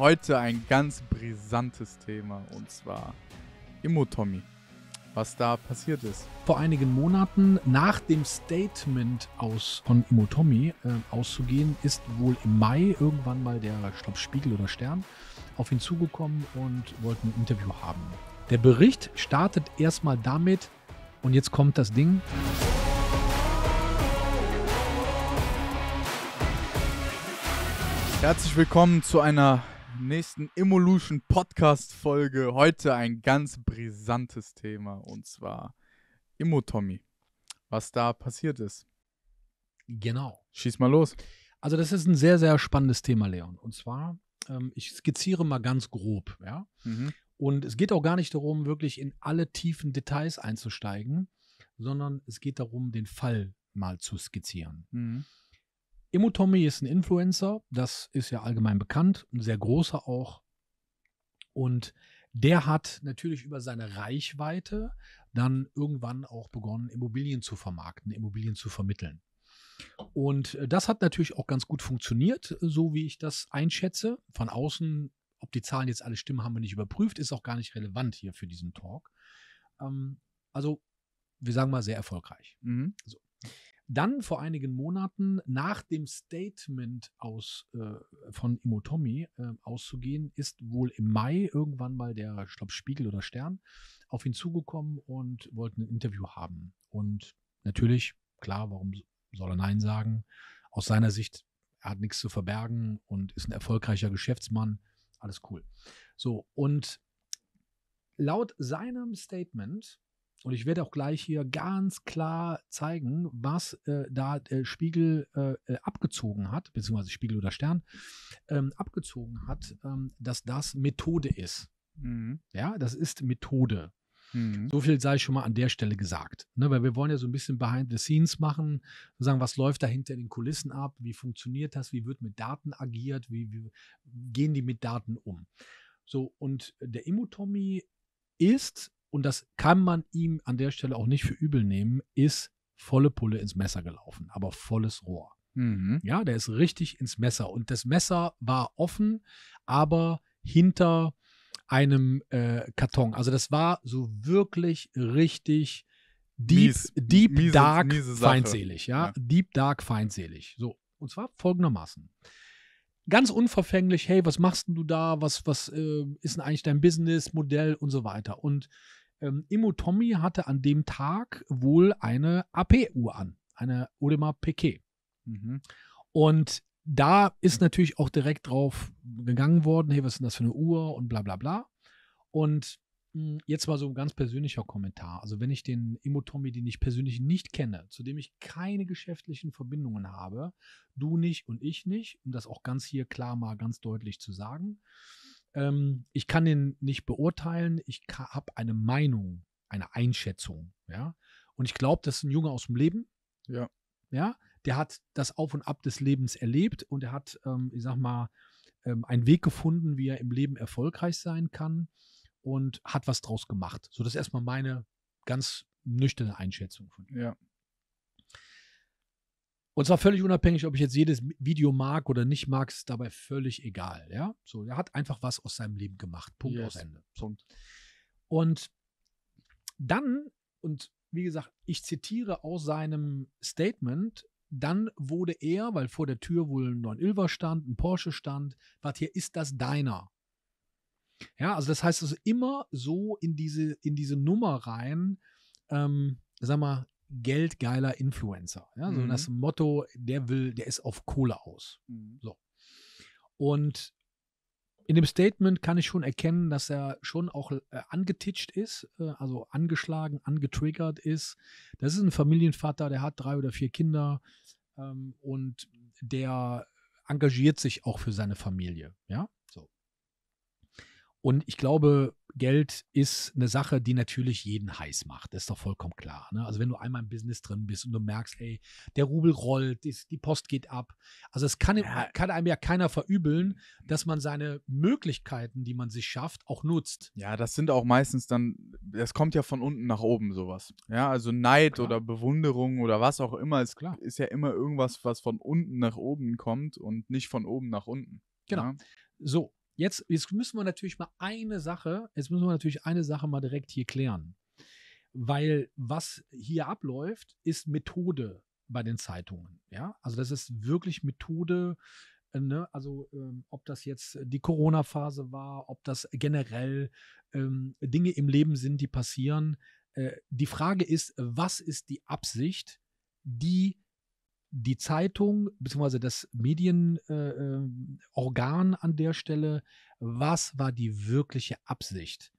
Heute ein ganz brisantes Thema und zwar Immotommy. Was da passiert ist. Vor einigen Monaten nach dem Statement aus, von Immotommy äh, auszugehen, ist wohl im Mai irgendwann mal der, ich glaube, Spiegel oder Stern auf ihn zugekommen und wollte ein Interview haben. Der Bericht startet erstmal damit und jetzt kommt das Ding. Herzlich willkommen zu einer nächsten Evolution Podcast Folge. Heute ein ganz brisantes Thema und zwar Immo-Tommy. Was da passiert ist. Genau. Schieß mal los. Also, das ist ein sehr, sehr spannendes Thema, Leon. Und zwar, ähm, ich skizziere mal ganz grob, ja. Mhm. Und es geht auch gar nicht darum, wirklich in alle tiefen Details einzusteigen, sondern es geht darum, den Fall mal zu skizzieren. Mhm. Immotommy ist ein Influencer, das ist ja allgemein bekannt, ein sehr großer auch. Und der hat natürlich über seine Reichweite dann irgendwann auch begonnen, Immobilien zu vermarkten, Immobilien zu vermitteln. Und äh, das hat natürlich auch ganz gut funktioniert, so wie ich das einschätze. Von außen, ob die Zahlen jetzt alle stimmen, haben wir nicht überprüft, ist auch gar nicht relevant hier für diesen Talk. Ähm, also, wir sagen mal sehr erfolgreich. Mhm. So dann vor einigen Monaten nach dem Statement aus, äh, von Imotomi äh, auszugehen, ist wohl im Mai irgendwann mal der, ich glaube, Spiegel oder Stern auf ihn zugekommen und wollten ein Interview haben. Und natürlich, klar, warum soll er Nein sagen? Aus seiner Sicht, er hat nichts zu verbergen und ist ein erfolgreicher Geschäftsmann. Alles cool. So, und laut seinem Statement und ich werde auch gleich hier ganz klar zeigen, was äh, da der äh, Spiegel äh, äh, abgezogen hat, beziehungsweise Spiegel oder Stern ähm, abgezogen hat, ähm, dass das Methode ist. Mhm. Ja, das ist Methode. Mhm. So viel sei schon mal an der Stelle gesagt. Ne, weil wir wollen ja so ein bisschen behind the scenes machen, sagen, was läuft da hinter den Kulissen ab, wie funktioniert das, wie wird mit Daten agiert, wie, wie gehen die mit Daten um. So, und der Immotommy ist und das kann man ihm an der Stelle auch nicht für übel nehmen, ist volle Pulle ins Messer gelaufen, aber volles Rohr. Mhm. Ja, der ist richtig ins Messer. Und das Messer war offen, aber hinter einem äh, Karton. Also das war so wirklich richtig deep, Mies, deep miese, dark miese feindselig. Ja? ja? deep dark feindselig. So, und zwar folgendermaßen. Ganz unverfänglich, hey, was machst denn du da? Was, was äh, ist denn eigentlich dein Businessmodell und so weiter? Und ähm, Immo Tommy hatte an dem Tag wohl eine AP-Uhr an, eine Odemar Piquet. Mhm. Und da ist natürlich auch direkt drauf gegangen worden, hey, was ist denn das für eine Uhr und bla bla bla. Und mh, hm, jetzt mal so ein ganz persönlicher Kommentar. Also wenn ich den Tommy, den ich persönlich nicht kenne, zu dem ich keine geschäftlichen Verbindungen habe, du nicht und ich nicht, um das auch ganz hier klar mal ganz deutlich zu sagen, ähm, ich kann den nicht beurteilen. Ich habe eine Meinung, eine Einschätzung. Ja. Und ich glaube, das ist ein Junge aus dem Leben. Ja. Ja. Der hat das Auf und Ab des Lebens erlebt und er hat, ähm, ich sag mal, ähm, einen Weg gefunden, wie er im Leben erfolgreich sein kann und hat was draus gemacht. So, das ist erstmal meine ganz nüchterne Einschätzung von ihm. Ja. Und zwar völlig unabhängig, ob ich jetzt jedes Video mag oder nicht mag, ist dabei völlig egal. Ja, so, er hat einfach was aus seinem Leben gemacht. Punkt yes. aus Ende. So. Und dann, und wie gesagt, ich zitiere aus seinem Statement, dann wurde er, weil vor der Tür wohl ein 911 stand, ein Porsche stand, was hier ist das deiner? Ja, also das heißt also immer so in diese, in diese Nummer rein, ähm, sag mal, geldgeiler Influencer. Ja? So mhm. das Motto, der will, der ist auf Kohle aus. Mhm. So. Und in dem Statement kann ich schon erkennen, dass er schon auch äh, angetitscht ist, äh, also angeschlagen, angetriggert ist. Das ist ein Familienvater, der hat drei oder vier Kinder ähm, und der engagiert sich auch für seine Familie. Ja, so. Und ich glaube, Geld ist eine Sache, die natürlich jeden heiß macht. Das ist doch vollkommen klar. Ne? Also wenn du einmal im Business drin bist und du merkst, ey, der Rubel rollt, die Post geht ab. Also es kann, ja. kann einem ja keiner verübeln, dass man seine Möglichkeiten, die man sich schafft, auch nutzt. Ja, das sind auch meistens dann, das kommt ja von unten nach oben sowas. Ja, also Neid klar. oder Bewunderung oder was auch immer, ist klar. Ist ja immer irgendwas, was von unten nach oben kommt und nicht von oben nach unten. Genau. Ja? So, jetzt, jetzt müssen wir natürlich mal eine Sache, jetzt müssen wir natürlich eine Sache mal direkt hier klären. Weil was hier abläuft, ist Methode bei den Zeitungen. Ja, also das ist wirklich Methode. Äh, ne? Also ähm, ob das jetzt die Corona-Phase war, ob das generell ähm, Dinge im Leben sind, die passieren. Äh, die Frage ist, was ist die Absicht, die die Zeitung bzw. das Medienorgan äh, äh an der Stelle, was war die wirkliche Absicht?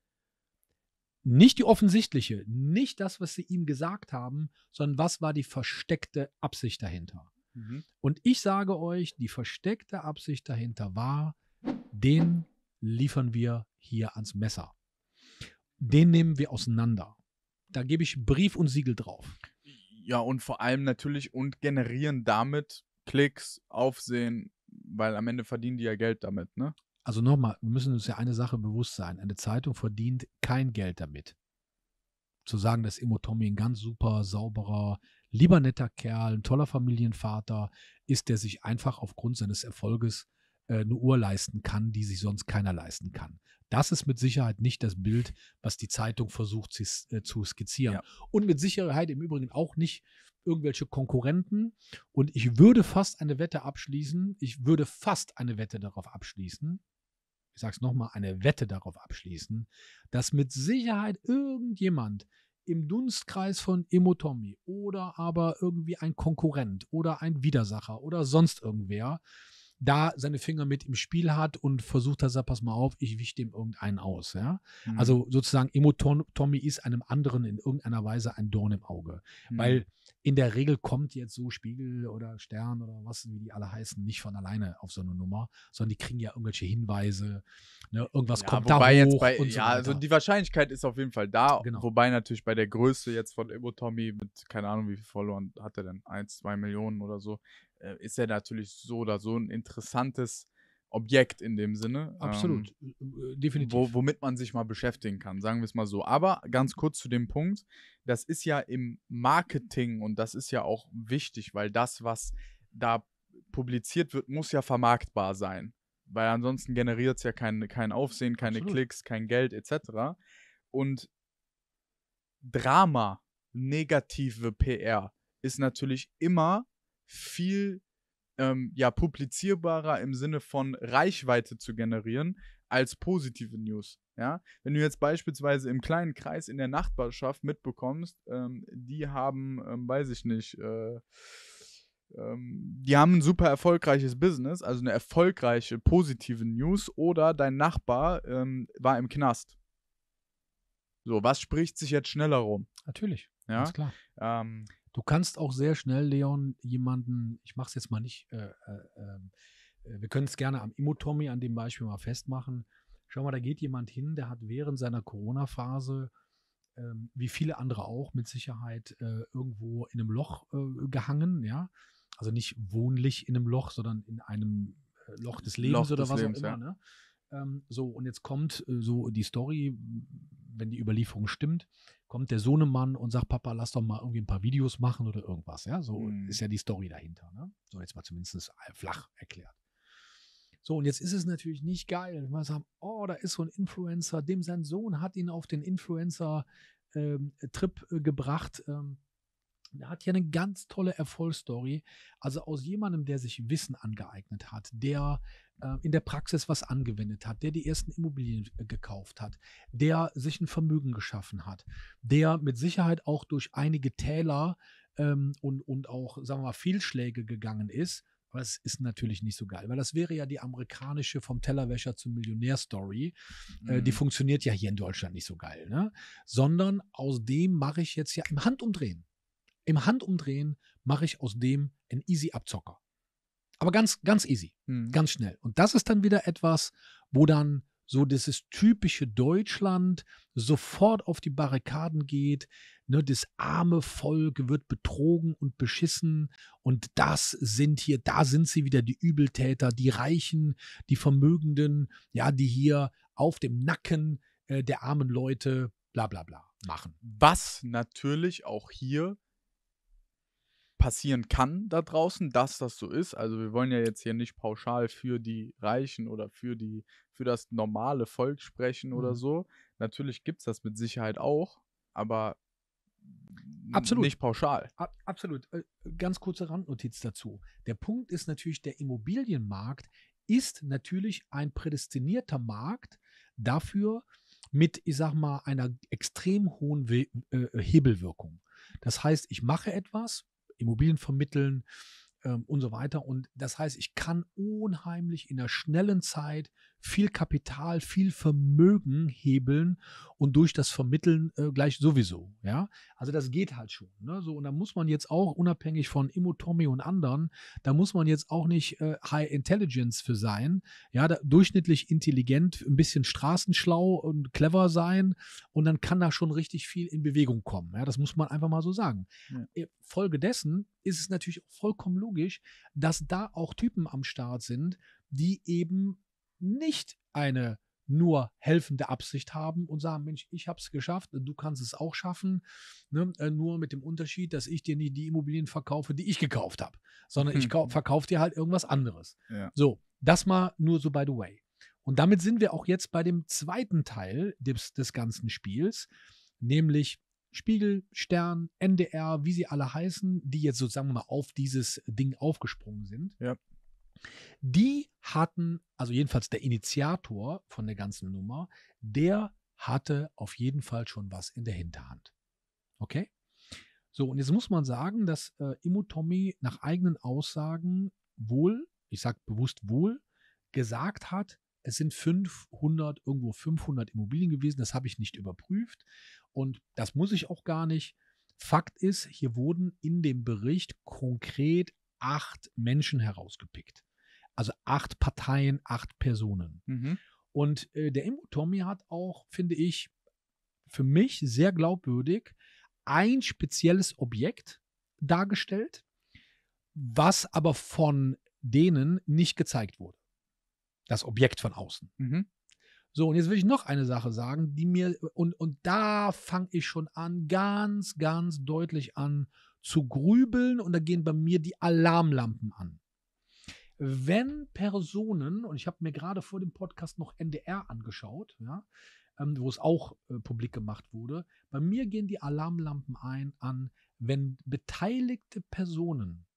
Nicht die offensichtliche, nicht das, was sie ihm gesagt haben, sondern was war die versteckte Absicht dahinter? Mhm. Und ich sage euch, die versteckte Absicht dahinter war, den liefern wir hier ans Messer. Den nehmen wir auseinander. Da gebe ich Brief und Siegel drauf ja, und vor allem natürlich und generieren damit Klicks, Aufsehen, weil am Ende verdienen die ja Geld damit, ne? Also nochmal, wir müssen uns ja eine Sache bewusst sein. Eine Zeitung verdient kein Geld damit. Zu sagen, dass Tommy ein ganz super, sauberer, lieber netter Kerl, ein toller Familienvater ist, der sich einfach aufgrund seines Erfolges äh, eine Uhr leisten kann, die sich sonst keiner leisten kann. Das ist mit Sicherheit nicht das Bild, was die Zeitung versucht äh, zu skizzieren. Ja. Und mit Sicherheit im Übrigen auch nicht irgendwelche Konkurrenten. Und ich würde fast eine Wette abschließen. Ich würde fast eine Wette darauf abschließen. Ich sage es nochmal, eine Wette darauf abschließen, dass mit Sicherheit irgendjemand im Dunstkreis von Emotomi oder aber irgendwie ein Konkurrent oder ein Widersacher oder sonst irgendwer da seine Finger mit im Spiel hat und versucht, dass er, pass mal auf, ich wich dem irgendeinen aus. Ja? Mhm. Also sozusagen, Emo Tommy ist einem anderen in irgendeiner Weise ein Dorn im Auge. Mhm. Weil in der Regel kommt jetzt so Spiegel oder Stern oder was, wie die alle heißen, nicht von alleine auf so eine Nummer, sondern die kriegen ja irgendwelche Hinweise, ne? irgendwas ja, kommt wobei da hoch jetzt bei, und so Ja, also weiter. also die Wahrscheinlichkeit ist auf jeden Fall da, genau. wobei natürlich bei der Größe jetzt von Emo Tommy mit, keine Ahnung, wie viel Followern hat er denn, 1, 2 Millionen oder so, äh, ist er natürlich so oder so ein interessantes Objekt in dem Sinne. Ähm, Absolut, ähm, definitiv. Wo, womit man sich mal beschäftigen kann, sagen wir es mal so. Aber ganz kurz zu dem Punkt, das ist ja im Marketing und das ist ja auch wichtig, weil das, was da publiziert wird, muss ja vermarktbar sein. Weil ansonsten generiert es ja kein, kein Aufsehen, keine Absolut. Klicks, kein Geld etc. Und Drama, negative PR ist natürlich immer viel ähm, ja, publizierbarer im Sinne von Reichweite zu generieren als positive News. Ja? Wenn du jetzt beispielsweise im kleinen Kreis in der Nachbarschaft mitbekommst, ähm, die haben, ähm, weiß ich nicht, äh, ähm, die haben ein super erfolgreiches Business, also eine erfolgreiche positive News oder dein Nachbar ähm, war im Knast. So, was spricht sich jetzt schneller rum? Natürlich. Ja, Ganz klar. Ähm, Du kannst auch sehr schnell, Leon, jemanden, ich mache es jetzt mal nicht, äh, äh, ähm, wir können es gerne am Immotommy an dem Beispiel mal festmachen. Schau mal, da geht jemand hin, der hat während seiner Corona-Phase, ähm, wie viele andere auch mit Sicherheit, äh, irgendwo in einem Loch äh, gehangen, ja. Also nicht wohnlich in einem Loch, sondern in einem äh, Loch des Lebens Loch oder des was Lebens, auch immer, ja. ne? Ähm, so, und jetzt kommt äh, so die Story, wenn die Überlieferung stimmt, kommt der Sohnemann und sagt, Papa, lass doch mal irgendwie ein paar Videos machen oder irgendwas. Ja, so mhm. ist ja die Story dahinter. Ne? So jetzt mal zumindest äh, flach erklärt. So, und jetzt ist es natürlich nicht geil, wenn wir sagen, oh, da ist so ein Influencer, dem sein Sohn hat ihn auf den Influencer-Trip ähm, äh, gebracht. Ähm, er hat hier eine ganz tolle Erfolgsstory. Also aus jemandem, der sich Wissen angeeignet hat, der äh, in der Praxis was angewendet hat, der die ersten Immobilien äh, gekauft hat, der sich ein Vermögen geschaffen hat, der mit Sicherheit auch durch einige Täler ähm, und, und auch, sagen wir mal, Fehlschläge gegangen ist. Aber das ist natürlich nicht so geil, weil das wäre ja die amerikanische vom Tellerwäscher zum Millionär-Story. Mhm. Äh, die mhm. funktioniert ja hier in Deutschland nicht so geil, ne? Sondern aus dem mache ich jetzt ja im Handumdrehen. Im Handumdrehen mache ich aus dem einen Easy-Abzocker. Aber ganz, ganz easy, mhm. ganz schnell. Und das ist dann wieder etwas, wo dann so dieses typische Deutschland sofort auf die Barrikaden geht. Ne, das arme Volk wird betrogen und beschissen. Und das sind hier, da sind sie wieder die Übeltäter, die Reichen, die Vermögenden, ja, die hier auf dem Nacken äh, der armen Leute bla bla bla machen. Was natürlich auch hier passieren kann da draußen, dass das so ist. Also wir wollen ja jetzt hier nicht pauschal für die Reichen oder für die, für das normale Volk sprechen mhm. oder so. Natürlich gibt es das mit Sicherheit auch, aber absolut. nicht pauschal. A absolut. Äh, ganz kurze Randnotiz dazu. Der Punkt ist natürlich, der Immobilienmarkt ist natürlich ein prädestinierter Markt dafür mit, ich sag mal, einer extrem hohen We äh, Hebelwirkung. Das heißt, ich mache etwas, Immobilien vermitteln ähm, und so weiter. Und das heißt, ich kann unheimlich in der schnellen Zeit viel Kapital, viel Vermögen hebeln und durch das Vermitteln äh, gleich sowieso. Ja, also das geht halt schon. Ne? So und da muss man jetzt auch unabhängig von Immo Tommy und anderen, da muss man jetzt auch nicht äh, High Intelligence für sein. Ja, da, durchschnittlich intelligent, ein bisschen straßenschlau und clever sein und dann kann da schon richtig viel in Bewegung kommen. Ja, das muss man einfach mal so sagen. Ja. Äh, Folgedessen ist es natürlich vollkommen logisch, dass da auch Typen am Start sind, die eben nicht eine nur helfende Absicht haben und sagen, Mensch, ich habe es geschafft, du kannst es auch schaffen, ne? Äh, nur mit dem Unterschied, dass ich dir nicht die Immobilien verkaufe, die ich gekauft habe, sondern ich hm, hm. verkaufe dir halt irgendwas anderes. Ja. So, das mal nur so by the way. Und damit sind wir auch jetzt bei dem zweiten Teil des, des ganzen Spiels, nämlich Spiegel, Stern, NDR, wie sie alle heißen, die jetzt sozusagen mal auf dieses Ding aufgesprungen sind. Ja. Die hatten, also jedenfalls der Initiator von der ganzen Nummer, der hatte auf jeden Fall schon was in der Hinterhand. Okay? So, und jetzt muss man sagen, dass äh, Immutommy nach eigenen Aussagen wohl, ich sage bewusst wohl, gesagt hat, es sind 500, irgendwo 500 Immobilien gewesen, das habe ich nicht überprüft und das muss ich auch gar nicht. Fakt ist, hier wurden in dem Bericht konkret acht Menschen herausgepickt. Also acht Parteien, acht Personen. Mhm. Und äh, der Imbu Tommy hat auch, finde ich, für mich sehr glaubwürdig ein spezielles Objekt dargestellt, was aber von denen nicht gezeigt wurde. Das Objekt von außen. Mhm. So, und jetzt will ich noch eine Sache sagen, die mir, und, und da fange ich schon an, ganz, ganz deutlich an zu grübeln und da gehen bei mir die Alarmlampen an. Wenn Personen, und ich habe mir gerade vor dem Podcast noch NDR angeschaut, ja, ähm, wo es auch äh, publik gemacht wurde, bei mir gehen die Alarmlampen ein an, wenn beteiligte Personen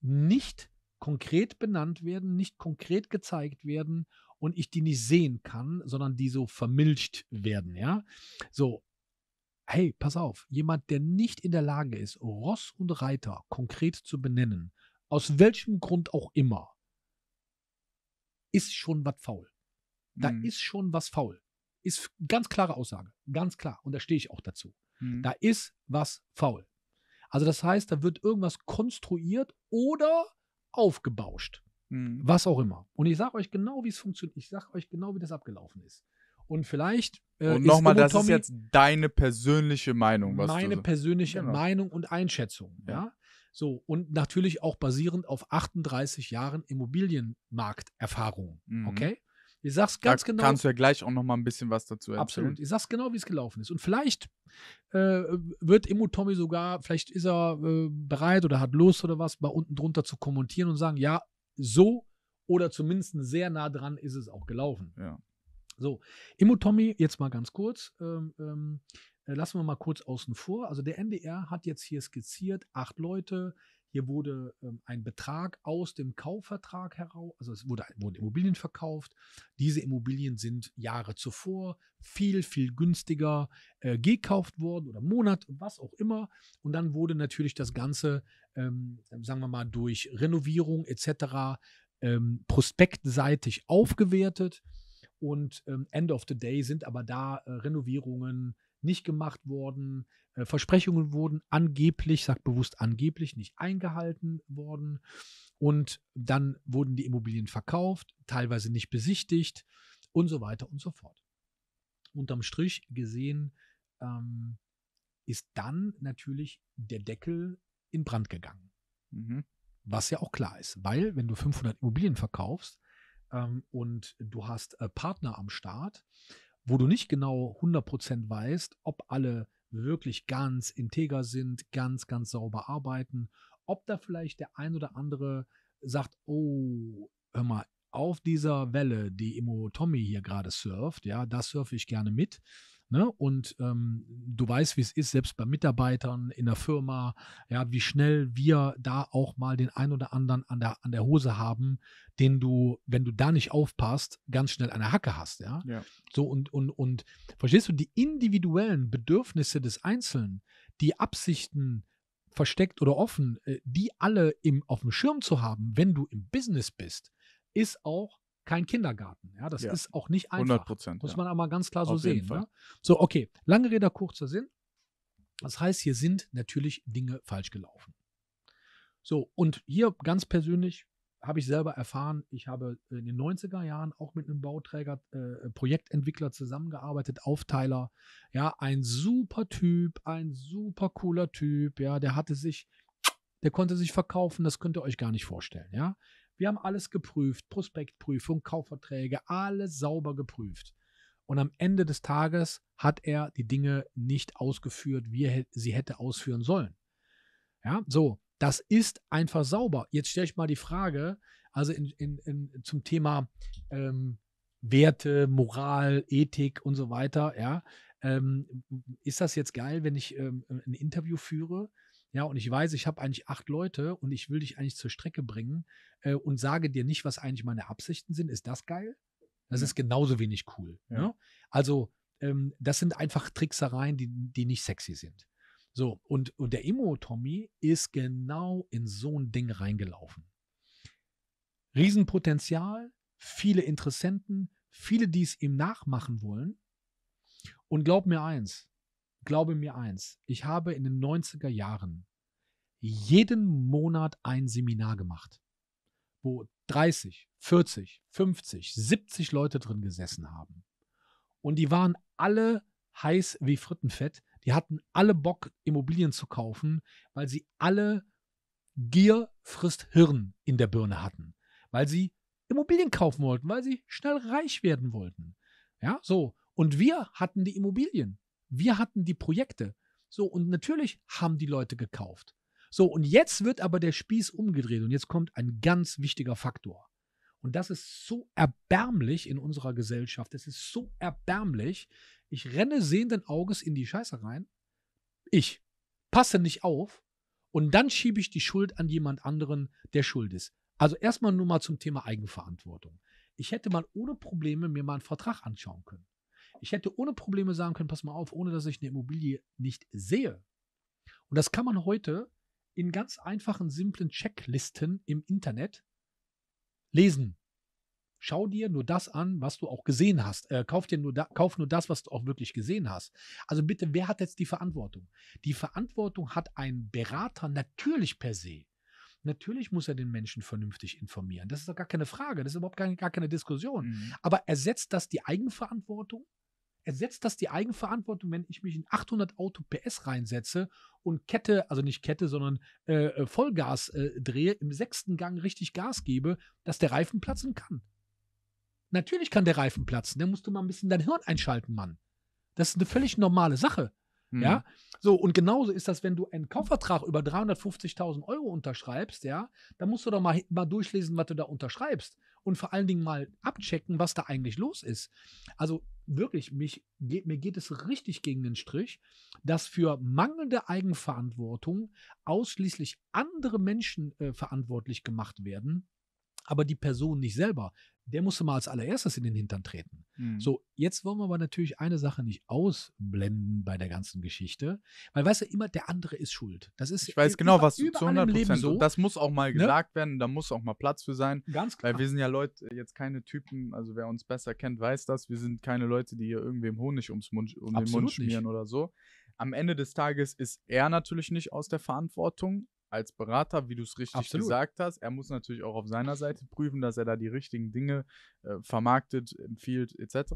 nicht konkret benannt werden, nicht konkret gezeigt werden und ich die nicht sehen kann, sondern die so vermilcht werden, ja. So, hey, pass auf, jemand, der nicht in der Lage ist, Ross und Reiter konkret zu benennen, aus welchem Grund auch immer, ist schon was faul. Da mhm. ist schon was faul. Ist ganz klare Aussage, ganz klar. Und da stehe ich auch dazu. Mhm. Da ist was faul. Also das heißt, da wird irgendwas konstruiert oder aufgebauscht. Mhm. Was auch immer. Und ich sage euch genau, wie es funktioniert. Ich sage euch genau, wie das abgelaufen ist. Und vielleicht. Äh, und nochmal, das ist jetzt deine persönliche Meinung. Was meine du, persönliche genau. Meinung und Einschätzung. Ja. ja. So, und natürlich auch basierend auf 38 Jahren Immobilienmarkterfahrung. Mhm. Okay? Ihr sagst ganz da genau. Kannst du ja gleich auch noch mal ein bisschen was dazu erzählen. Absolut. Ihr sagst genau, wie es gelaufen ist. Und vielleicht äh, wird Immo Tommy sogar, vielleicht ist er äh, bereit oder hat Lust oder was, mal unten drunter zu kommentieren und sagen, ja, so oder zumindest sehr nah dran ist es auch gelaufen. Ja. So, Immo-Tommy, jetzt mal ganz kurz, ähm, ähm, äh, lassen wir mal kurz außen vor. Also der NDR hat jetzt hier skizziert, acht Leute, hier wurde ähm, ein Betrag aus dem Kaufvertrag heraus, also es wurde, wurden Immobilien verkauft. Diese Immobilien sind Jahre zuvor viel, viel günstiger äh, gekauft worden oder Monat, was auch immer. Und dann wurde natürlich das Ganze, ähm, sagen wir mal, durch Renovierung etc. Ähm, prospektseitig aufgewertet. Und ähm, End of the Day sind aber da äh, Renovierungen nicht gemacht worden. Äh, Versprechungen wurden angeblich, sagt bewusst angeblich, nicht eingehalten worden. Und dann wurden die Immobilien verkauft, teilweise nicht besichtigt und so weiter und so fort. Unterm Strich gesehen ähm, ist dann natürlich der Deckel in Brand gegangen. Mhm. Was ja auch klar ist, weil wenn du 500 Immobilien verkaufst, ähm, und du hast äh, Partner am Start, wo du nicht genau 100% weißt, ob alle wirklich ganz integer sind, ganz, ganz sauber arbeiten, ob da vielleicht der ein oder andere sagt, oh, hör mal, auf dieser Welle, die Immo Tommy hier gerade surft, ja, da surfe ich gerne mit. Ne? Und ähm, du weißt, wie es ist, selbst bei Mitarbeitern in der Firma, ja, wie schnell wir da auch mal den einen oder anderen an der, an der Hose haben, den du, wenn du da nicht aufpasst, ganz schnell eine Hacke hast, ja. ja. So und, und, und verstehst du, die individuellen Bedürfnisse des Einzelnen, die Absichten, versteckt oder offen, äh, die alle im, auf dem Schirm zu haben, wenn du im Business bist, ist auch kein Kindergarten. Ja, das ja. ist auch nicht einfach. 100 Prozent. Muss man ja. aber ganz klar so Auf sehen. Ne? So, okay. Lange Rede, kurzer Sinn. Das heißt, hier sind natürlich Dinge falsch gelaufen. So, und hier ganz persönlich habe ich selber erfahren, ich habe in den 90er Jahren auch mit einem Bauträger, äh, Projektentwickler zusammengearbeitet, Aufteiler. Ja, ein super Typ, ein super cooler Typ. Ja, der hatte sich, der konnte sich verkaufen, das könnt ihr euch gar nicht vorstellen. Ja, wir haben alles geprüft, Prospektprüfung, Kaufverträge, alles sauber geprüft. Und am Ende des Tages hat er die Dinge nicht ausgeführt, wie er sie hätte ausführen sollen. Ja, so, das ist einfach sauber. Jetzt stelle ich mal die Frage, also in, in, in, zum Thema ähm, Werte, Moral, Ethik und so weiter, ja. Ähm, ist das jetzt geil, wenn ich ähm, ein Interview führe ja, und ich weiß, ich habe eigentlich acht Leute und ich will dich eigentlich zur Strecke bringen äh, und sage dir nicht, was eigentlich meine Absichten sind. Ist das geil? Das ja. Mhm. ist genauso wenig cool. Ja. Ne? Also, ähm, das sind einfach Tricksereien, die, die nicht sexy sind. So, und, und der Immo-Tommy ist genau in so ein Ding reingelaufen. Riesenpotenzial, viele Interessenten, viele, die es ihm nachmachen wollen. Und glaub mir eins, glaube mir eins, ich habe in den 90er Jahren jeden Monat ein Seminar gemacht, wo 30, 40, 50, 70 Leute drin gesessen haben. Und die waren alle heiß wie Frittenfett. Die hatten alle Bock, Immobilien zu kaufen, weil sie alle Gier frisst Hirn in der Birne hatten. Weil sie Immobilien kaufen wollten, weil sie schnell reich werden wollten. Ja, so. Und wir hatten die Immobilien. Wir hatten die Projekte. So, und natürlich haben die Leute gekauft. So, und jetzt wird aber der Spieß umgedreht und jetzt kommt ein ganz wichtiger Faktor. Und das ist so erbärmlich in unserer Gesellschaft. Es ist so erbärmlich. Ich renne sehenden Auges in die Scheiße rein. Ich passe nicht auf und dann schiebe ich die Schuld an jemand anderen, der schuld ist. Also erstmal nur mal zum Thema Eigenverantwortung. Ich hätte mal ohne Probleme mir mal einen Vertrag anschauen können. Ich hätte ohne Probleme sagen können, pass mal auf, ohne dass ich eine Immobilie nicht sehe. Und das kann man heute in ganz einfachen, simplen Checklisten im Internet lesen. Schau dir nur das an, was du auch gesehen hast. Äh, kauf dir nur, da, kauf nur das, was du auch wirklich gesehen hast. Also bitte, wer hat jetzt die Verantwortung? Die Verantwortung hat ein Berater natürlich per se. Natürlich muss er den Menschen vernünftig informieren. Das ist doch gar keine Frage. Das ist überhaupt gar, keine Diskussion. Mhm. Aber ersetzt das die Eigenverantwortung? ersetzt das die Eigenverantwortung, wenn ich mich in 800 Auto PS reinsetze und Kette, also nicht Kette, sondern äh, äh, Vollgas äh, drehe, im sechsten Gang richtig Gas gebe, dass der Reifen platzen kann? Natürlich kann der Reifen platzen. Da musst du mal ein bisschen dein Hirn einschalten, Mann. Das ist eine völlig normale Sache. Mhm. Ja, so und genauso ist das, wenn du einen Kaufvertrag über 350.000 Euro unterschreibst, ja, dann musst du doch mal, mal durchlesen, was du da unterschreibst und vor allen Dingen mal abchecken, was da eigentlich los ist. Also wirklich, mich, geht, mir geht es richtig gegen den Strich, dass für mangelnde Eigenverantwortung ausschließlich andere Menschen äh, verantwortlich gemacht werden, aber die Person nicht selber der musste mal als allererstes in den Hintern treten. Mhm. So, jetzt wollen wir aber natürlich eine Sache nicht ausblenden bei der ganzen Geschichte, weil weißt du, immer der andere ist schuld. Das ist ich weiß genau, was du zu 100 Prozent so. Das muss auch mal ne? gesagt ne? werden, da muss auch mal Platz für sein. Ganz klar. Weil wir sind ja Leute, jetzt keine Typen, also wer uns besser kennt, weiß das, wir sind keine Leute, die hier irgendwem Honig ums Mund, um Absolut den Mund schmieren nicht. oder so. Am Ende des Tages ist er natürlich nicht aus der Verantwortung, als Berater, wie du es richtig Absolut. gesagt hast, er muss natürlich auch auf seiner Seite prüfen, dass er da die richtigen Dinge äh, vermarktet, empfiehlt etc.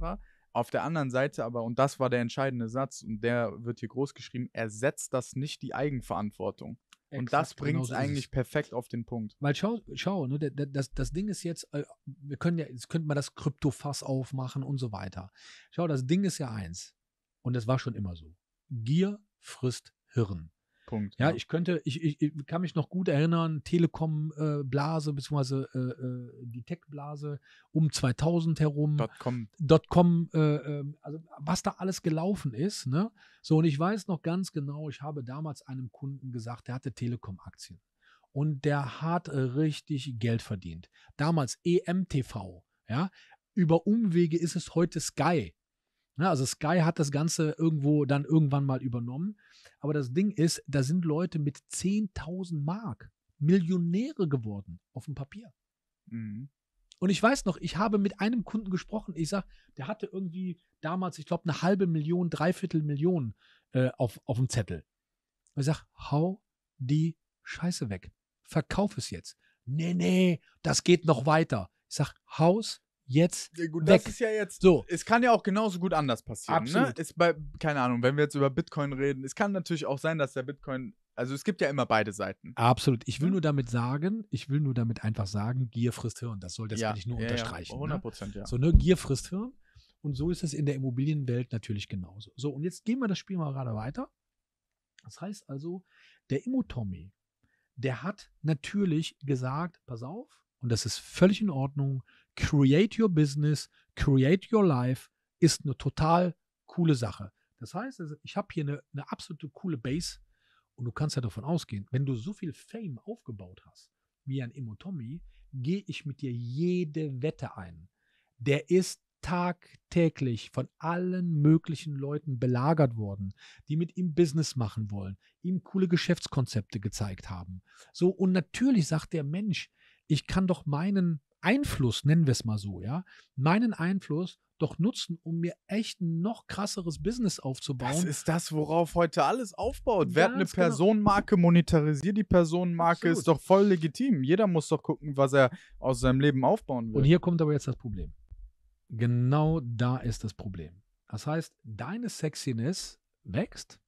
Auf der anderen Seite aber, und das war der entscheidende Satz, und der wird hier groß geschrieben, ersetzt das nicht die Eigenverantwortung. Exakt, und das bringt genau so es eigentlich perfekt auf den Punkt. Weil schau, schau ne, das, das Ding ist jetzt, äh, wir können ja, jetzt könnte man das Kryptofass aufmachen und so weiter. Schau, das Ding ist ja eins, und das war schon immer so. Gier frisst Hirn. Punkt. Ja, ja. ich könnte, ich, ich, ich, kann mich noch gut erinnern, Telekom-Blase, äh, beziehungsweise äh, äh, die Tech-Blase um 2000 herum. Dotcom. Dotcom, äh, ähm, also was da alles gelaufen ist. Ne? So, und ich weiß noch ganz genau, ich habe damals einem Kunden gesagt, der hatte Telekom-Aktien. Und der hat richtig Geld verdient. Damals EMTV, ja. Über Umwege ist es heute Sky. Ja, ne, also Sky hat das Ganze irgendwo dann irgendwann mal übernommen. Aber das Ding ist, da sind Leute mit 10.000 Mark Millionäre geworden auf dem Papier. Mhm. Und ich weiß noch, ich habe mit einem Kunden gesprochen. Ich sage, der hatte irgendwie damals, ich glaube, eine halbe Million, dreiviertel Million äh, auf, auf dem Zettel. Und ich sage, hau die Scheiße weg. Verkauf es jetzt. Nee, nee, das geht noch weiter. Ich sage, Haus jetzt ja, gut, weg. Das ist ja jetzt. So. Es kann ja auch genauso gut anders passieren. Ne? Ist bei, keine Ahnung, wenn wir jetzt über Bitcoin reden, es kann natürlich auch sein, dass der Bitcoin. Also es gibt ja immer beide Seiten. Absolut. Ich will hm? nur damit sagen, ich will nur damit einfach sagen, Gier frisst Hirn. Das soll das ja, eigentlich nur ja, unterstreichen. Ja, ne? 100 Prozent, ne? ja. So, ne, Gier frisst Hirn. Und so ist es in der Immobilienwelt natürlich genauso. So, und jetzt gehen wir das Spiel mal gerade weiter. Das heißt also, der Immo-Tommy, der hat natürlich gesagt, pass auf, und das ist völlig in Ordnung, Create Your Business, Create Your Life ist eine total coole Sache. Das heißt, also, ich habe hier eine, eine absolute coole Base und du kannst ja davon ausgehen, wenn du so viel Fame aufgebaut hast, wie ein Immotomi, gehe ich mit dir jede Wette ein. Der ist tagtäglich von allen möglichen Leuten belagert worden, die mit ihm Business machen wollen, ihm coole Geschäftskonzepte gezeigt haben. So, und natürlich sagt der Mensch, ich kann doch meinen Einfluss, nennen wir es mal so, ja, meinen Einfluss doch nutzen, um mir echt ein noch krasseres Business aufzubauen. Das ist das, worauf heute alles aufbaut. Werd eine genau. Personenmarke, genau. monetarisier die Personenmarke, Absolut. ist doch voll legitim. Jeder muss doch gucken, was er aus seinem Leben aufbauen will. Und hier kommt aber jetzt das Problem. Genau da ist das Problem. Das heißt, deine Sexiness wächst.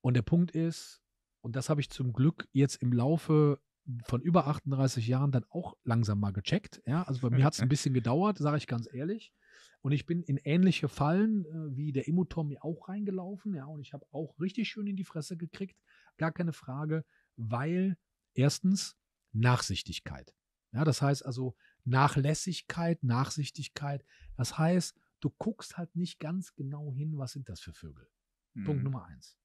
Und der Punkt ist, und das habe ich zum Glück jetzt im Laufe von über 38 Jahren dann auch langsam mal gecheckt. Ja, also bei mir hat es ein bisschen gedauert, sage ich ganz ehrlich. Und ich bin in ähnliche Fallen äh, wie der Immutom auch reingelaufen. Ja, und ich habe auch richtig schön in die Fresse gekriegt. Gar keine Frage, weil erstens Nachsichtigkeit. Ja, das heißt also Nachlässigkeit, Nachsichtigkeit. Das heißt, du guckst halt nicht ganz genau hin, was sind das für Vögel. Mhm. Punkt Nummer eins.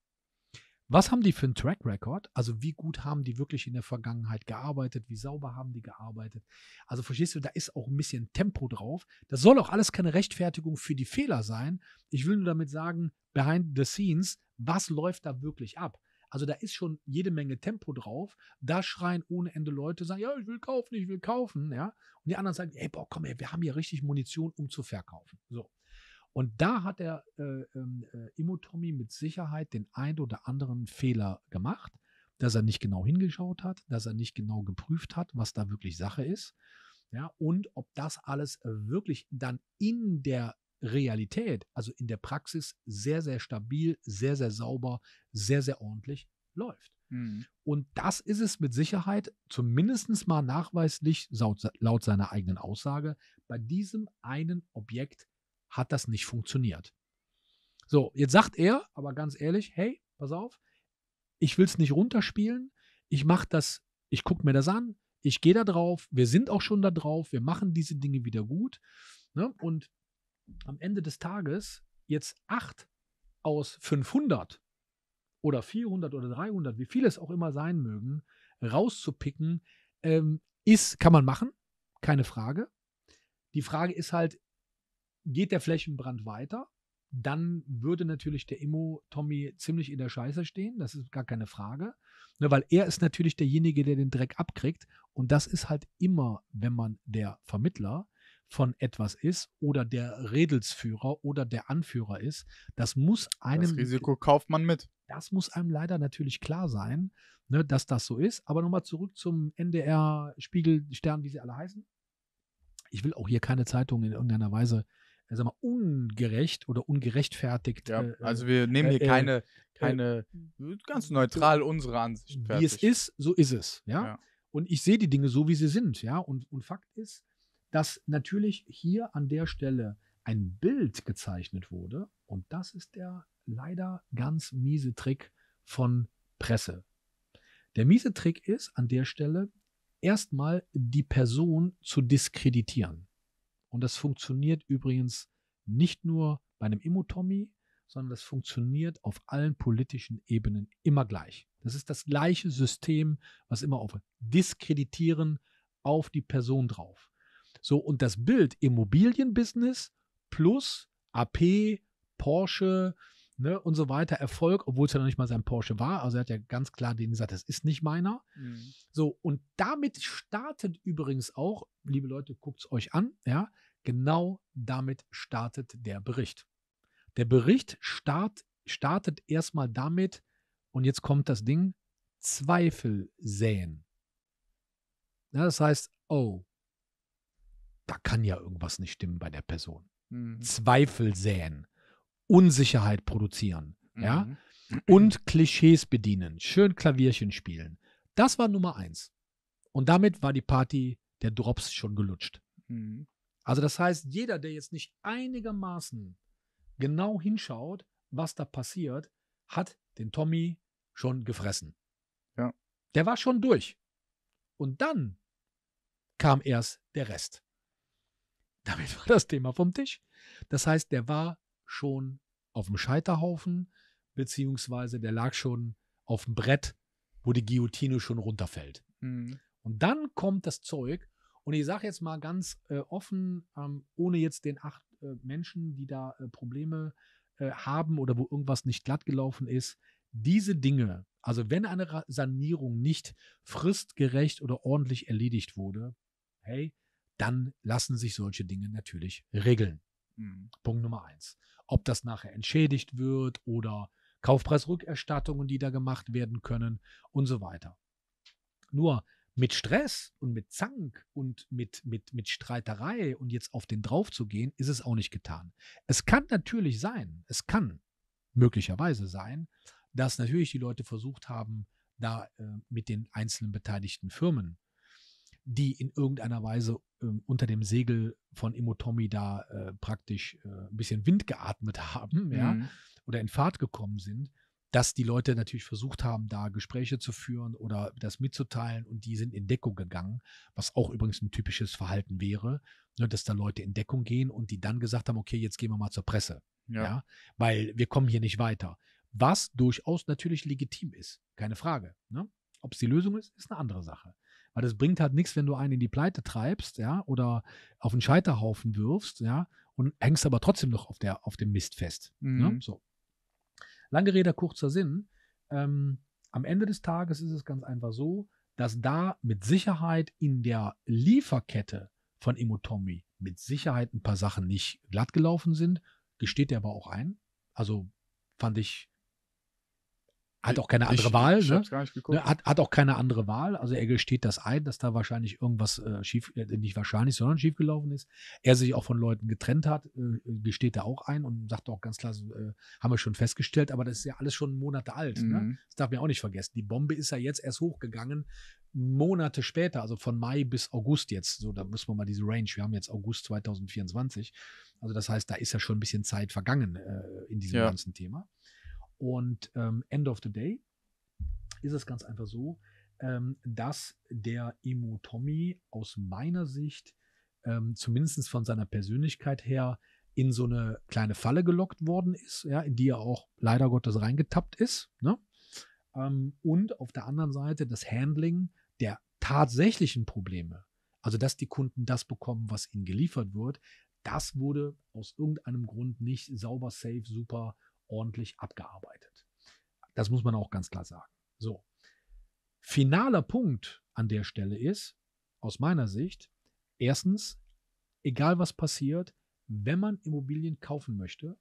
Was haben die für einen Track Record? Also wie gut haben die wirklich in der Vergangenheit gearbeitet? Wie sauber haben die gearbeitet? Also verstehst du, da ist auch ein bisschen Tempo drauf. Das soll auch alles keine Rechtfertigung für die Fehler sein. Ich will nur damit sagen, behind the scenes, was läuft da wirklich ab? Also da ist schon jede Menge Tempo drauf. Da schreien ohne Ende Leute, sagen, ja, ich will kaufen, ich will kaufen, ja. Und die anderen sagen, ey, boah, komm her, wir haben hier richtig Munition, um zu verkaufen. So. Und da hat der äh, ähm, äh, Immotomi mit Sicherheit den ein oder anderen Fehler gemacht, dass er nicht genau hingeschaut hat, dass er nicht genau geprüft hat, was da wirklich Sache ist. Ja, und ob das alles wirklich dann in der Realität, also in der Praxis, sehr, sehr stabil, sehr, sehr sauber, sehr, sehr ordentlich läuft. Mhm. Und das ist es mit Sicherheit zumindest mal nachweislich, laut, laut seiner eigenen Aussage, bei diesem einen Objekt hat das nicht funktioniert. So, jetzt sagt er, aber ganz ehrlich, hey, pass auf, ich will es nicht runterspielen, ich mache das, ich gucke mir das an, ich gehe da drauf, wir sind auch schon da drauf, wir machen diese Dinge wieder gut. Ne? Und am Ende des Tages jetzt acht aus 500 oder 400 oder 300, wie viele es auch immer sein mögen, rauszupicken, ähm, ist, kann man machen, keine Frage. Die Frage ist halt, Geht der Flächenbrand weiter, dann würde natürlich der Immo Tommy ziemlich in der Scheiße stehen. Das ist gar keine Frage. Ne, weil er ist natürlich derjenige, der den Dreck abkriegt. Und das ist halt immer, wenn man der Vermittler von etwas ist oder der Redelsführer oder der Anführer ist. Das muss einem. Das Risiko kauft man mit. Das muss einem leider natürlich klar sein, ne, dass das so ist. Aber nochmal zurück zum NDR, Spiegel, Stern, wie sie alle heißen. Ich will auch hier keine Zeitung in irgendeiner Weise ja, sag mal, ungerecht oder ungerechtfertigt. Ja, äh, also äh, wir nehmen hier äh, äh keine, äh, keine äh, ganz neutral unsere Ansicht. Fertig. Wie es ist, so ist es, ja. ja. Und ich sehe die Dinge so, wie sie sind, ja. Und, und Fakt ist, dass natürlich hier an der Stelle ein Bild gezeichnet wurde. Und das ist der leider ganz miese Trick von Presse. Der miese Trick ist an der Stelle, erstmal die Person zu diskreditieren. Und das funktioniert übrigens nicht nur bei einem Immotommy, sondern das funktioniert auf allen politischen Ebenen immer gleich. Das ist das gleiche System, was immer auf Diskreditieren auf die Person drauf. So, und das Bild Immobilienbusiness plus AP, Porsche, ne, und so weiter, Erfolg, obwohl es ja noch nicht mal sein Porsche war. Also er hat ja ganz klar denen gesagt, das ist nicht meiner. Mhm. So, und damit startet übrigens auch, liebe Leute, guckt es euch an, ja, genau damit startet der Bericht. Der Bericht start, startet erstmal damit, und jetzt kommt das Ding, Zweifel säen. Ja, das heißt, oh, da kann ja irgendwas nicht stimmen bei der Person. Mhm. Zweifel säen. Unsicherheit produzieren. Mhm. Ja? Und Klischees bedienen, schön Klavierchen spielen. Das war Nummer eins. Und damit war die Party der Drops schon gelutscht. Mhm. Also das heißt, jeder, der jetzt nicht einigermaßen genau hinschaut, was da passiert, hat den Tommy schon gefressen. Ja. Der war schon durch. Und dann kam erst der Rest. Damit war das Thema vom Tisch. Das heißt, der war schon auf dem Scheiterhaufen, beziehungsweise der lag schon auf dem Brett, wo die Guillotine schon runterfällt. Mhm. Und dann kommt das Zeug, und ich sage jetzt mal ganz äh, offen, ähm, ohne jetzt den acht äh, Menschen, die da äh, Probleme äh, haben oder wo irgendwas nicht glatt gelaufen ist, diese Dinge, also wenn eine Ra Sanierung nicht fristgerecht oder ordentlich erledigt wurde, hey, dann lassen sich solche Dinge natürlich regeln. Mhm. Punkt Nummer eins. Ob das nachher entschädigt wird oder Kaufpreisrückerstattungen, die da gemacht werden können und so weiter. Nur mit Stress und mit Zank und mit, mit, mit Streiterei und jetzt auf den drauf zu gehen, ist es auch nicht getan. Es kann natürlich sein, es kann möglicherweise sein, dass natürlich die Leute versucht haben, da äh, mit den einzelnen beteiligten Firmen die in irgendeiner Weise äh, unter dem Segel von Emotomi da äh, praktisch äh, ein bisschen Wind geatmet haben, ja, mhm. oder in Fahrt gekommen sind, dass die Leute natürlich versucht haben, da Gespräche zu führen oder das mitzuteilen und die sind in Deckung gegangen, was auch übrigens ein typisches Verhalten wäre, ne, dass da Leute in Deckung gehen und die dann gesagt haben, okay, jetzt gehen wir mal zur Presse, ja, ja weil wir kommen hier nicht weiter. Was durchaus natürlich legitim ist, keine Frage. Ne? Ob es die Lösung ist, ist eine andere Sache. Weil das bringt halt nichts, wenn du einen in die Pleite treibst, ja, oder auf den Scheiterhaufen wirfst, ja, und hängst aber trotzdem noch auf, der, auf dem Mist fest. Ne? Mhm. Ne? So. Lange Rede, kurzer Sinn. Ähm, am Ende des Tages ist es ganz einfach so, dass da mit Sicherheit in der Lieferkette von Imotomi mit Sicherheit ein paar Sachen nicht glatt gelaufen sind. Gesteht er aber auch ein. Also fand ich hat auch keine andere ich, Wahl. Ich ne? ne? Hat, hat, auch keine andere Wahl. Also er gesteht das ein, dass da wahrscheinlich irgendwas äh, schief, äh, nicht wahrscheinlich, sondern schiefgelaufen ist. Er sich auch von Leuten getrennt hat, äh, gesteht da auch ein und sagt auch ganz klar, äh, haben wir schon festgestellt, aber das ist ja alles schon Monate alt. Ne? Mhm. Ne? Das darf man auch nicht vergessen. Die Bombe ist ja jetzt erst hochgegangen, Monate später, also von Mai bis August jetzt. So, da müssen wir mal diese Range. Wir haben jetzt August 2024. Also das heißt, da ist ja schon ein bisschen Zeit vergangen äh, in diesem ja. ganzen Thema. Und ähm, end of the day ist es ganz einfach so, ähm, dass der Emo Tommy aus meiner Sicht ähm, zumindest von seiner Persönlichkeit her in so eine kleine Falle gelockt worden ist, ja, in die er auch leider Gottes reingetappt ist. Ne? Ähm, und auf der anderen Seite das Handling der tatsächlichen Probleme, also dass die Kunden das bekommen, was ihnen geliefert wird, das wurde aus irgendeinem Grund nicht sauber, safe, super ordentlich abgearbeitet. Das muss man auch ganz klar sagen. So. Finaler Punkt an der Stelle ist, aus meiner Sicht, erstens, egal was passiert, wenn man Immobilien kaufen möchte,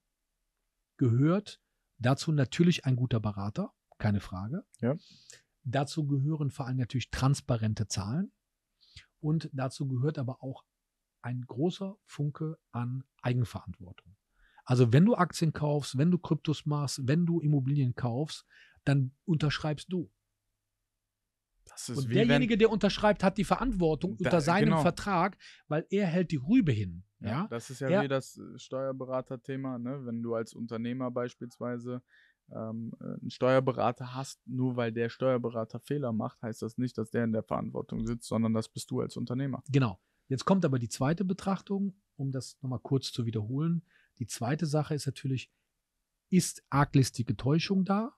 gehört dazu natürlich ein guter Berater, keine Frage. Ja. Dazu gehören vor allem natürlich transparente Zahlen und dazu gehört aber auch ein großer Funke an Eigenverantwortung. Also wenn du Aktien kaufst, wenn du Kryptos machst, wenn du Immobilien kaufst, dann unterschreibst du. und derjenige, wenn, der unterschreibt, hat die Verantwortung da, unter seinem genau. Vertrag, weil er hält die Rübe hin. Ja, ja? Das ist ja er, wie das äh, Steuerberater-Thema, ne? wenn du als Unternehmer beispielsweise ähm, äh, einen Steuerberater hast, nur weil der Steuerberater Fehler macht, heißt das nicht, dass der in der Verantwortung sitzt, sondern das bist du als Unternehmer. Genau. Jetzt kommt aber die zweite Betrachtung, um das nochmal kurz zu wiederholen. Die zweite Sache ist natürlich, ist arglistige Täuschung da?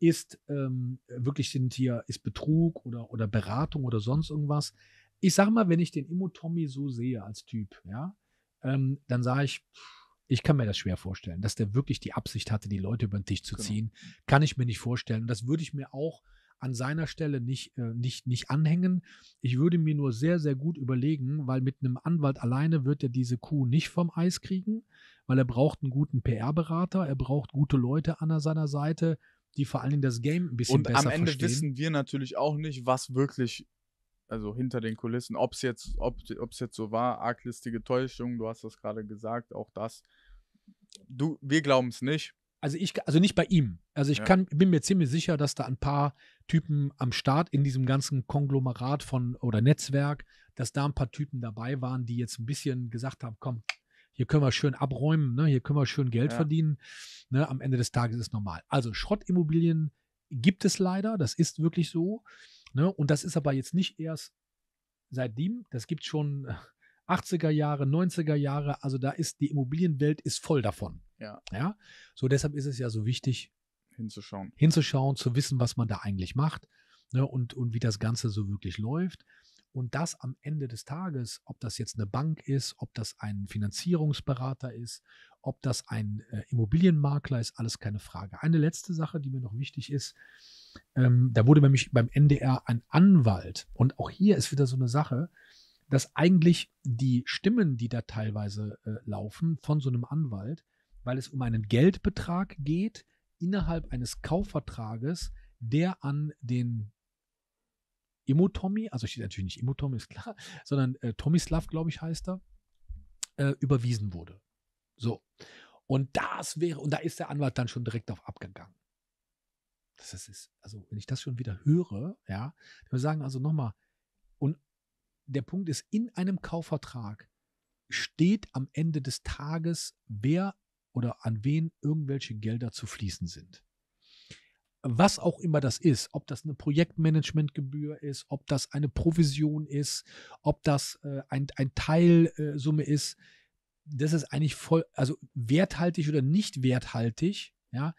Ist ähm, wirklich sind hier, ist Betrug oder, oder Beratung oder sonst irgendwas? Ich sage mal, wenn ich den Immo-Tommy so sehe als Typ, ja, ähm, dann sage ich, ich kann mir das schwer vorstellen, dass der wirklich die Absicht hatte, die Leute über den Tisch zu genau. ziehen. Kann ich mir nicht vorstellen. Und das würde ich mir auch an seiner Stelle nicht, äh, nicht, nicht anhängen. Ich würde mir nur sehr, sehr gut überlegen, weil mit einem Anwalt alleine wird er diese Kuh nicht vom Eis kriegen, weil er braucht einen guten PR-Berater, er braucht gute Leute an seiner Seite, die vor allen Dingen das Game ein bisschen Und besser verstehen. Und am Ende verstehen. wissen wir natürlich auch nicht, was wirklich also hinter den Kulissen, ob es jetzt, ob jetzt so war, arglistige Täuschung, du hast das gerade gesagt, auch das. Du, wir glauben es nicht also ich, also nicht bei ihm. Also ich ja. kann, bin mir ziemlich sicher, dass da ein paar Typen am Start in diesem ganzen Konglomerat von oder Netzwerk, dass da ein paar Typen dabei waren, die jetzt ein bisschen gesagt haben, komm, hier können wir schön abräumen, ne? hier können wir schön Geld ja. verdienen. Ne? Am Ende des Tages ist normal. Also Schrottimmobilien gibt es leider, das ist wirklich so. Ne? Und das ist aber jetzt nicht erst seitdem, das gibt schon 80er äh, Jahre, 90er Jahre, also da ist die Immobilienwelt ist voll davon. Ja. ja. So, deshalb ist es ja so wichtig, hinzuschauen. Hinzuschauen, zu wissen, was man da eigentlich macht ne, und, und wie das Ganze so wirklich läuft. Und das am Ende des Tages, ob das jetzt eine Bank ist, ob das ein Finanzierungsberater ist, ob das ein äh, Immobilienmakler ist, alles keine Frage. Eine letzte Sache, die mir noch wichtig ist, ähm, da wurde nämlich beim NDR ein Anwalt. Und auch hier ist wieder so eine Sache, dass eigentlich die Stimmen, die da teilweise äh, laufen von so einem Anwalt, weil es um einen Geldbetrag geht innerhalb eines Kaufvertrages, der an den Immo-Tommy, also steht natürlich nicht Immo-Tommy, ist klar, sondern äh, Tomislav, glaube ich, heißt er, äh, überwiesen wurde. So. Und das wäre, und da ist der Anwalt dann schon direkt auf abgegangen. Das ist, also wenn ich das schon wieder höre, ja, wir sagen also nochmal, und der Punkt ist, in einem Kaufvertrag steht am Ende des Tages, wer oder an wen irgendwelche Gelder zu fließen sind. Was auch immer das ist, ob das eine Projektmanagementgebühr ist, ob das eine Provision ist, ob das äh, ein, ein Teilsumme äh, ist, das ist eigentlich voll, also werthaltig oder nicht werthaltig, ja.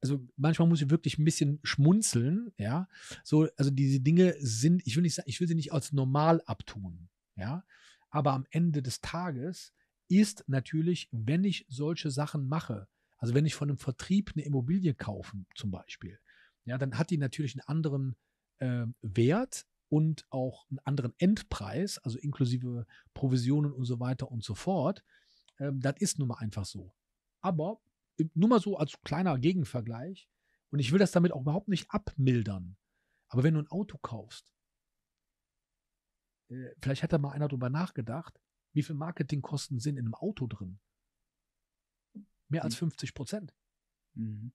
Also manchmal muss ich wirklich ein bisschen schmunzeln, ja. So, also diese Dinge sind, ich will nicht sagen, ich will sie nicht als normal abtun, ja. Aber am Ende des Tages ist natürlich, wenn ich solche Sachen mache, also wenn ich von einem Vertrieb eine Immobilie kaufe zum Beispiel, ja, dann hat die natürlich einen anderen äh, Wert und auch einen anderen Endpreis, also inklusive Provisionen und so weiter und so fort. Ähm, das ist nun mal einfach so. Aber äh, nur mal so als kleiner Gegenvergleich, und ich will das damit auch überhaupt nicht abmildern, aber wenn du ein Auto kaufst, äh, vielleicht hat da mal einer drüber nachgedacht, wie viel Marketingkosten sind in einem Auto drin? Mehr als 50 hm. Prozent. Mhm.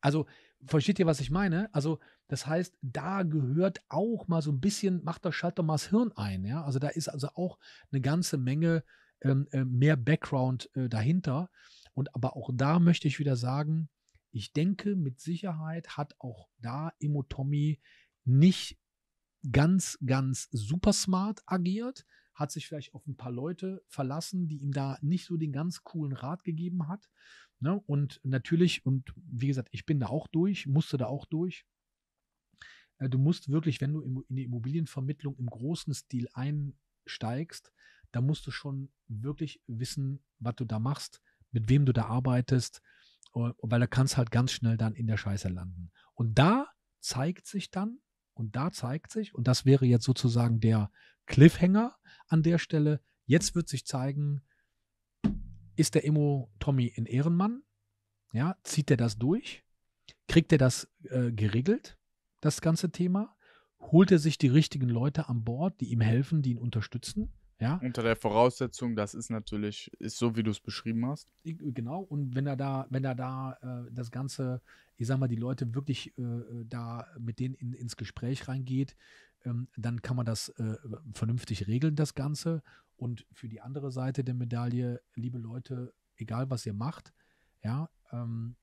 Also, versteht ihr, was ich meine? Also, das heißt, da gehört auch mal so ein bisschen, macht der Schalter mal das Hirn ein, ja? Also, da ist also auch eine ganze Menge ähm, äh, mehr Background äh, dahinter. Und aber auch da möchte ich wieder sagen, ich denke, mit Sicherheit hat auch da Imo Tommy nicht ganz, ganz super smart agiert, hat sich vielleicht auf ein paar Leute verlassen, die ihm da nicht so den ganz coolen Rat gegeben hat. Ne? Und natürlich, und wie gesagt, ich bin da auch durch, musste da auch durch. Äh, du musst wirklich, wenn du in die Immobilienvermittlung im großen Stil einsteigst, da musst du schon wirklich wissen, was du da machst, mit wem du da arbeitest, äh, weil da kannst halt ganz schnell dann in der Scheiße landen. Und da zeigt sich dann, und da zeigt sich, und das wäre jetzt sozusagen der Cliffhanger an der Stelle. Jetzt wird sich zeigen, ist der Emo Tommy ein Ehrenmann? Ja, zieht er das durch? Kriegt er das äh, geregelt, das ganze Thema? Holt er sich die richtigen Leute an Bord, die ihm helfen, die ihn unterstützen? Ja. Unter der Voraussetzung, das ist natürlich, ist so, wie du es beschrieben hast. Genau, und wenn er da, wenn er da äh, das Ganze, ich sag mal, die Leute wirklich äh, äh da mit denen in, ins Gespräch reingeht, ähm, dann kann man das äh, vernünftig regeln, das Ganze. Und für die andere Seite der Medaille, liebe Leute, egal was ihr macht, ja, ähm,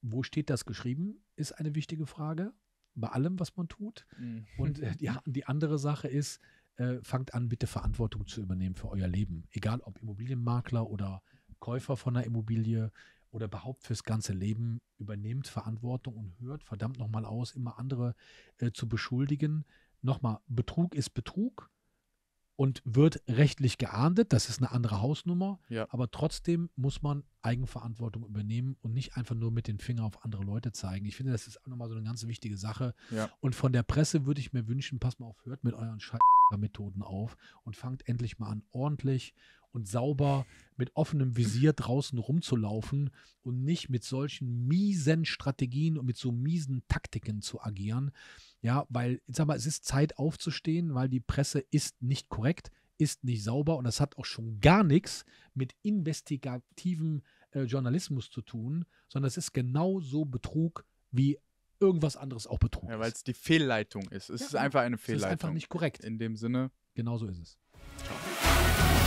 wo steht das geschrieben, ist eine wichtige Frage bei allem, was man tut. Mhm. Und äh, die, die, andere Sache ist, äh, fangt an, bitte Verantwortung zu übernehmen für euer Leben. Egal ob Immobilienmakler oder Käufer von einer Immobilie oder überhaupt fürs ganze Leben, übernehmt Verantwortung und hört verdammt nochmal aus, immer andere äh, zu beschuldigen, nochmal, Betrug ist Betrug und wird rechtlich geahndet. Das ist eine andere Hausnummer. Ja. Aber trotzdem muss man Eigenverantwortung übernehmen und nicht einfach nur mit den Fingern auf andere Leute zeigen. Ich finde, das ist auch nochmal so eine ganz wichtige Sache. Ja. Und von der Presse würde ich mir wünschen, passt mal auf, hört mit euren Scheiß-Methoden auf und fangt endlich mal an, ordentlich und sauber mit offenem Visier draußen rumzulaufen und nicht mit solchen miesen Strategien und mit so miesen Taktiken zu agieren. Ja, weil, ich sag mal, es ist Zeit aufzustehen, weil die Presse ist nicht korrekt, ist nicht sauber und das hat auch schon gar nichts mit investigativem äh, Journalismus zu tun, sondern es ist genauso Betrug wie irgendwas anderes auch Betrug ja, weil es die Fehlleitung ist. Es ja, ist genau. einfach eine Fehlleitung. Es ist einfach nicht korrekt. In dem Sinne. Genau so ist es. Ciao.